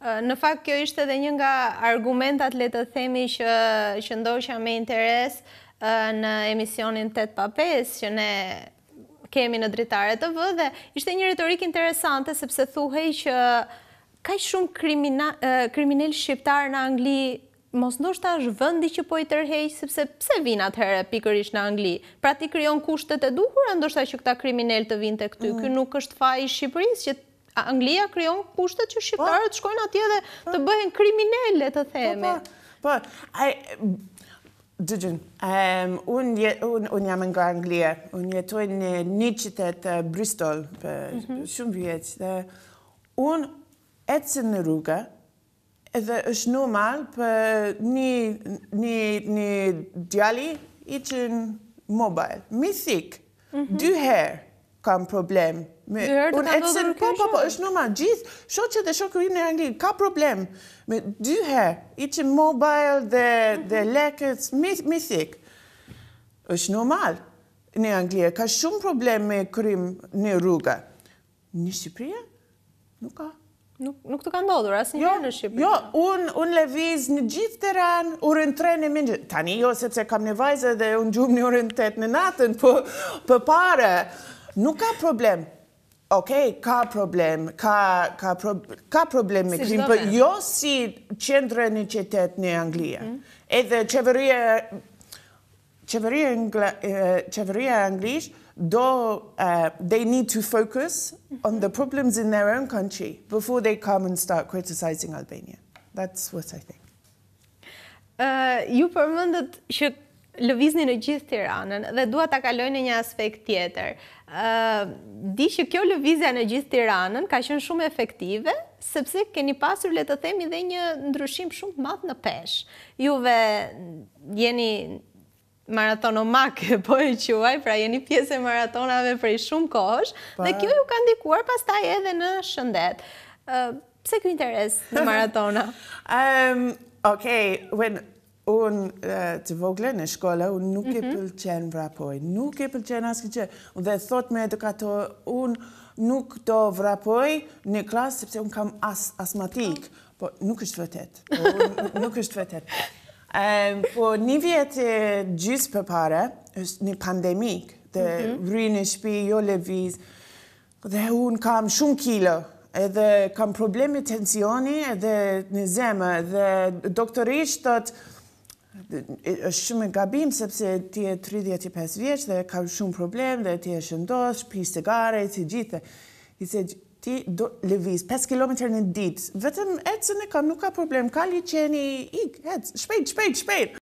Në fakt, kjo ishte dhe një nga argumentat le të themi që, që ndosha me interes në emisionin 8 pa 5, që ne kemi në dritare të vë, dhe ishte një retorik interesante, sepse thuhej që ka shumë krimina, kriminel shqiptar në Angli, mos ndoshta është vendi që po i tërheq sepse pse vin atëherë pikërisht në Angli. Pra ti krijon kushtet e duhura ndoshta që këta kriminal të vinte të Mm. Ky nuk është faji i Shqipërisë që Anglia kryon kushtet që po. shqiptarët shkojnë atje dhe po. të bëhen kriminelle të theme. Po, Dëgjën, po, unë jam nga Anglia, unë jetoj në një qitet Bristol për mhm. shumë vjetë, dhe unë etësë në rruga, edhe është normal për një djali i qënë mobile. Mi thikë, mhm. dy herë, kam problem. Me, unë eksen, po, po, po, është normal, gjithë, shoqe dhe kërim në Angli, ka problem, me dy herë, i që mobile dhe, mm -hmm. dhe mhm. leket, është normal, në Angli, ka shumë problem me krim në rruga. Në Shqipëria? Nuk ka. Nuk, nuk të ka ndodhur, asë një jo, në Shqipëria? Jo, unë un leviz në gjithë të ranë, urën tre në mëngjë, tani jo, sepse kam në vajzë dhe unë gjumë në urën të të në natën, po, për po pare, Nuk ka problem. Okej, ka problem. Ka problem me krim. Për jo si qendrë e një qetet një Anglija. Mhm. Edhe qeveria... Qeveria e Anglish do, they need to focus on the problems in their own country before they come and start criticizing Albania. That's what I think. Ju përmëndët që lëvizni në gjithë Tiranën dhe dua ta kaloj në një aspekt tjetër. di që kjo lëvizja në gjithë Tiranën ka qenë shumë efektive, sepse keni pasur le të themi dhe një ndryshim shumë të madh në peshë. Juve jeni maratonomak, po e quaj, pra jeni pjesë e maratonave prej shumë kohësh dhe kjo ju ka ndikuar pastaj edhe në shëndet. pse kjo interes në maratona? Ehm, okay, when unë të vogle në shkollë, unë nuk e mhm. pëlqen vrapoj, nuk e pëlqen aske që, dhe thot me edukator, unë nuk do vrapoj në klasë, sepse unë kam asmatik, po nuk është vetet, po nuk është vetet. Po një vjetë gjysë për pare, është një pandemik, dhe mhm. vrinë në shpi, jo leviz, dhe unë kam shumë kilo, edhe kam problemi tensioni, edhe në zemë, dhe doktorisht të të, është shumë e gabim sepse ti e 35 vjeç dhe ka shumë problem dhe ti e shëndosh, pi cigare, ti gjithë. I se ti do lëviz 5 km në ditë. Vetëm ecën e kam, nuk ka problem. Kali qeni, ik, ec, shpejt, shpejt, shpejt.